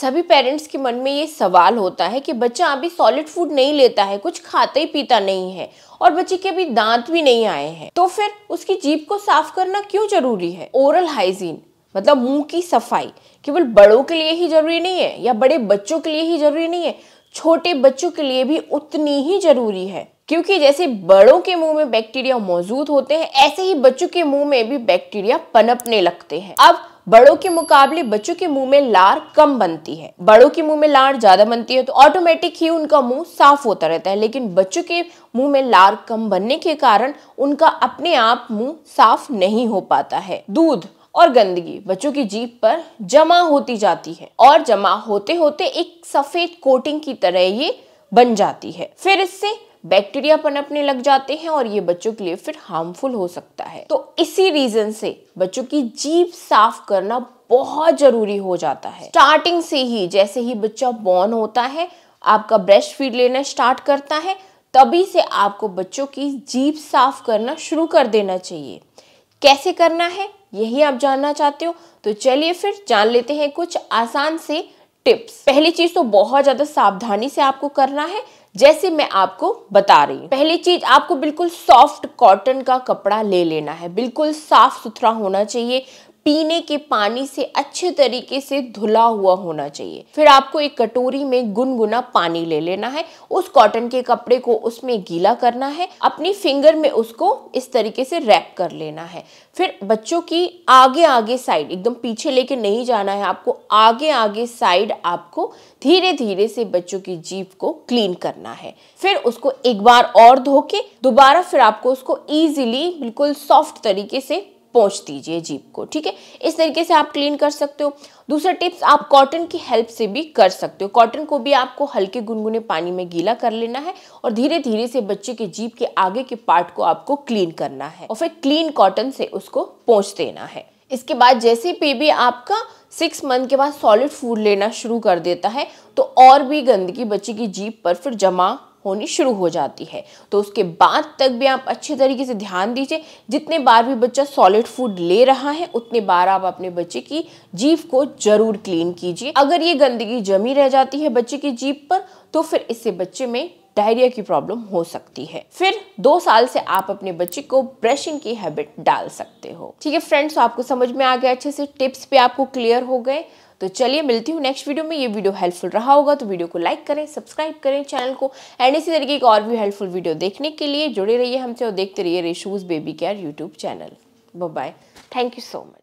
सभी पेरेंट्स के मन में ये सवाल होता है कि बच्चा अभी सॉलिड फूड नहीं लेता है कुछ खाता ही पीता नहीं है और बच्चे के अभी दांत भी नहीं आए हैं तो फिर उसकी जीप को साफ करना क्यों जरूरी है ओरल हाइजीन मतलब मुंह की सफाई केवल बड़ों के लिए ही जरूरी नहीं है या बड़े बच्चों के लिए ही जरूरी नहीं है छोटे बच्चों के लिए भी उतनी ही जरूरी है क्योंकि जैसे बड़ों के मुंह में बैक्टीरिया मौजूद होते हैं ऐसे ही बच्चों के मुंह में भी बैक्टीरिया पनपने लगते हैं अब बड़ों के मुकाबले बच्चों के मुंह में लार कम बनती है बड़ों के मुंह में लार ज्यादा बनती है तो ऑटोमेटिक ही उनका मुंह साफ होता रहता है लेकिन बच्चों के मुंह में लार कम बनने के कारण उनका अपने आप मुंह साफ नहीं हो पाता है दूध और गंदगी बच्चों की जीप पर जमा होती जाती है और जमा होते होते एक सफेद कोटिंग की तरह ये बन जाती है फिर इससे बैक्टीरिया पनपने लग जाते हैं और ये बच्चों के लिए फिर हार्मफुल हो सकता है तो इसी रीजन से बच्चों की जीप साफ करना बहुत जरूरी हो जाता है स्टार्टिंग से ही जैसे ही बच्चा बॉर्न होता है आपका ब्रेस्ट फीड लेना स्टार्ट करता है तभी से आपको बच्चों की जीप साफ करना शुरू कर देना चाहिए कैसे करना है यही आप जानना चाहते हो तो चलिए फिर जान लेते हैं कुछ आसान से टिप्स पहली चीज तो बहुत ज्यादा सावधानी से आपको करना है जैसे मैं आपको बता रही हूँ पहली चीज आपको बिल्कुल सॉफ्ट कॉटन का कपड़ा ले लेना है बिल्कुल साफ सुथरा होना चाहिए पीने के पानी से अच्छे तरीके से धुला हुआ होना चाहिए फिर आपको एक कटोरी में गुनगुना पानी ले लेना है उस कॉटन के कपड़े को उसमें गीला करना है अपनी फिंगर में उसको इस तरीके से रैप कर लेना है फिर बच्चों की आगे आगे साइड एकदम पीछे लेके नहीं जाना है आपको आगे आगे साइड आपको धीरे धीरे से बच्चों की जीप को क्लीन करना है फिर उसको एक बार और धो के दोबारा फिर आपको उसको ईजिली बिल्कुल सॉफ्ट तरीके से पहुँच दीजिए जीप को ठीक है इस तरीके से आप क्लीन कर सकते हो दूसरा टिप्स आप कॉटन की हेल्प से भी कर सकते हो कॉटन को भी आपको हल्के गुनगुने पानी में गीला कर लेना है और धीरे धीरे से बच्चे के जीप के आगे के पार्ट को आपको क्लीन करना है और फिर क्लीन कॉटन से उसको पहुँच देना है इसके बाद जैसे बेबी आपका सिक्स मंथ के बाद सॉलिड फूड लेना शुरू कर देता है तो और भी गंदगी बच्चे की जीप पर फिर जमा होनी शुरू हो जाती है तो उसके बाद तक भी आप अच्छे तरीके से ध्यान दीजिए जितने बार भी बच्चा सॉलिड फूड ले रहा है उतने बार आप अपने बच्चे की जीभ को जरूर क्लीन कीजिए अगर ये गंदगी जमी रह जाती है बच्चे की जीभ पर तो फिर इससे बच्चे में डायरिया की प्रॉब्लम हो सकती है फिर दो साल से आप अपने बच्चे को ब्रशिंग की हैबिट डाल सकते हो ठीक है फ्रेंड्स तो आपको समझ में आ गया अच्छे से टिप्स पे आपको क्लियर हो गए तो चलिए मिलती हूँ नेक्स्ट वीडियो में ये वीडियो हेल्पफुल रहा होगा तो वीडियो को लाइक करें सब्सक्राइब करें चैनल को एंड इसी तरीके की और भी हेल्पफुल वीडियो देखने के लिए जुड़े रहिए हमसे और देखते रहिए Reshu's baby care YouTube channel bye thank you so much